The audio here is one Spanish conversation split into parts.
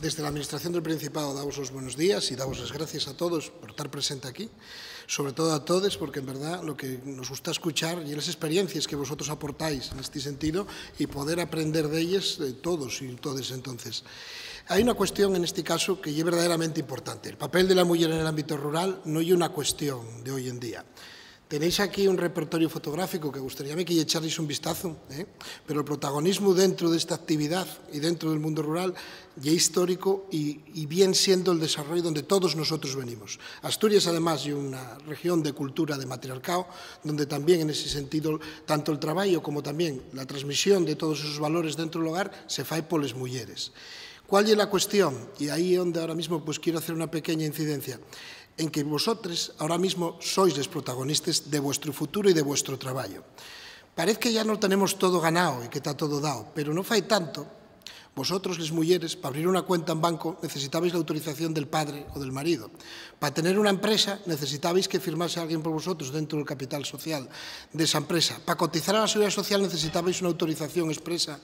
Desde la Administración del Principado damos los buenos días y damos las gracias a todos por estar presente aquí, sobre todo a todos, porque en verdad lo que nos gusta escuchar y las experiencias que vosotros aportáis en este sentido y poder aprender de ellas todos y todas entonces. Hay una cuestión en este caso que es verdaderamente importante. El papel de la mujer en el ámbito rural no es una cuestión de hoy en día. Tenéis aquí un repertorio fotográfico que gustaría que lle echarles un vistazo, eh? pero o protagonismo dentro desta actividad e dentro del mundo rural lle histórico e, e bien siendo el desarrollo donde todos nosotros venimos. Asturias, además, é unha región de cultura de matriarcado, donde también, en ese sentido, tanto el traballo como tamén la transmisión de todos esos valores dentro do hogar se fai polas mulleres. Cual é a cuestión? E aí onde ahora mismo pues, quero hacer unha pequena incidencia. en que vosotros ahora mismo sois los protagonistas de vuestro futuro y de vuestro trabajo. Parece que ya no tenemos todo ganado y que está todo dado, pero no fai tanto. Vosotros, las mujeres, para abrir una cuenta en banco necesitabais la autorización del padre o del marido. Para tener una empresa necesitabais que firmase alguien por vosotros dentro del capital social de esa empresa. Para cotizar a la seguridad social necesitabais una autorización expresa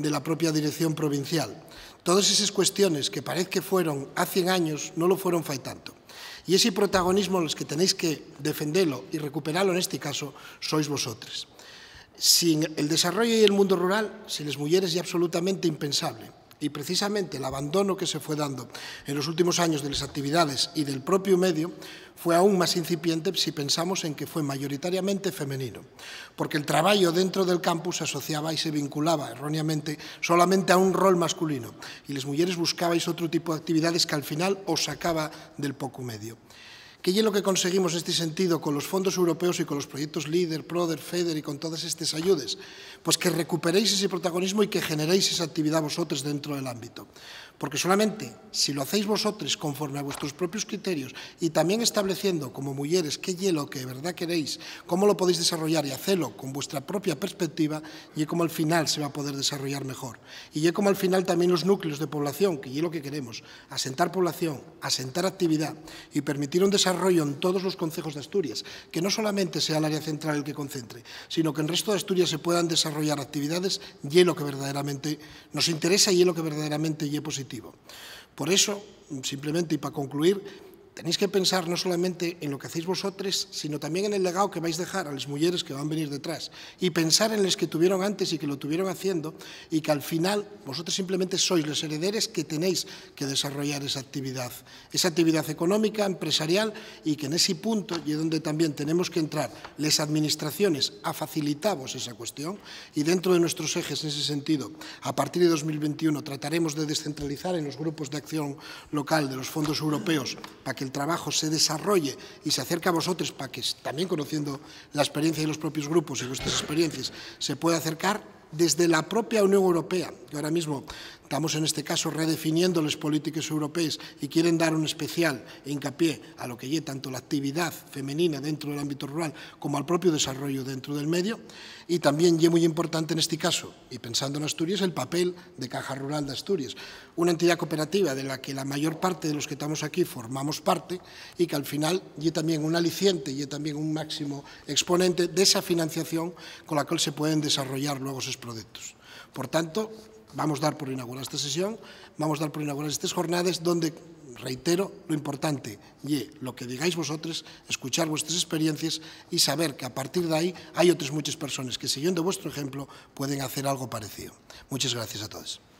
de la propia dirección provincial. Todas esas cuestiones que parece que fueron hace 100 años no lo fueron fai tanto. Y ese protagonismo los que tenéis que defenderlo y recuperarlo en este caso sois vosotros. Sin el desarrollo y el mundo rural, sin las mujeres es absolutamente impensable. Y precisamente el abandono que se fue dando en los últimos años de las actividades y del propio medio fue aún más incipiente si pensamos en que fue mayoritariamente femenino, porque el trabajo dentro del campus se asociaba y se vinculaba erróneamente solamente a un rol masculino y las mujeres buscabais otro tipo de actividades que al final os sacaba del poco medio. ¿Qué es lo que conseguimos en este sentido con los fondos europeos y con los proyectos LIDER, PRODER, FEDER y con todas estas ayudas? Pues que recuperéis ese protagonismo y que generéis esa actividad vosotros dentro del ámbito. Porque solamente si lo hacéis vosotros conforme a vuestros propios criterios y también estableciendo como mujeres qué hielo que de verdad queréis, cómo lo podéis desarrollar y hacerlo con vuestra propia perspectiva, y como al final se va a poder desarrollar mejor. Y es como al final también los núcleos de población, que es lo que queremos, asentar población, asentar actividad y permitir un desarrollo en todos los concejos de Asturias, que no solamente sea el área central el que concentre, sino que en el resto de Asturias se puedan desarrollar actividades hielo que verdaderamente nos interesa y hielo que verdaderamente y positivo. Por eso, simplemente y para concluir, tenéis que pensar no solamente en lo que hacéis vosotros, sino también en el legado que vais a dejar a las mujeres que van a venir detrás. Y pensar en las que tuvieron antes y que lo tuvieron haciendo y que al final vosotros simplemente sois los herederos que tenéis que desarrollar esa actividad. Esa actividad económica, empresarial y que en ese punto y es donde también tenemos que entrar las administraciones a facilitaros esa cuestión y dentro de nuestros ejes en ese sentido, a partir de 2021 trataremos de descentralizar en los grupos de acción local de los fondos europeos para que el trabajo se desarrolle y se acerque a vosotros para que, también conociendo la experiencia de los propios grupos y vuestras experiencias, se pueda acercar desde la propia Unión Europea, que ahora mismo Estamos en este caso redefiniendo las políticas europeas y quieren dar un especial hincapié a lo que lle tanto la actividad femenina dentro del ámbito rural como al propio desarrollo dentro del medio. Y también lle muy importante en este caso, y pensando en Asturias, el papel de Caja Rural de Asturias, una entidad cooperativa de la que la mayor parte de los que estamos aquí formamos parte y que al final lle también un aliciente y también un máximo exponente de esa financiación con la cual se pueden desarrollar luego esos proyectos. Por tanto, vamos a dar por inaugurada esta sesión, vamos a dar por inauguradas estas jornadas donde, reitero, lo importante y lo que digáis vosotros, escuchar vuestras experiencias y saber que a partir de ahí hay otras muchas personas que siguiendo vuestro ejemplo pueden hacer algo parecido. Muchas gracias a todos.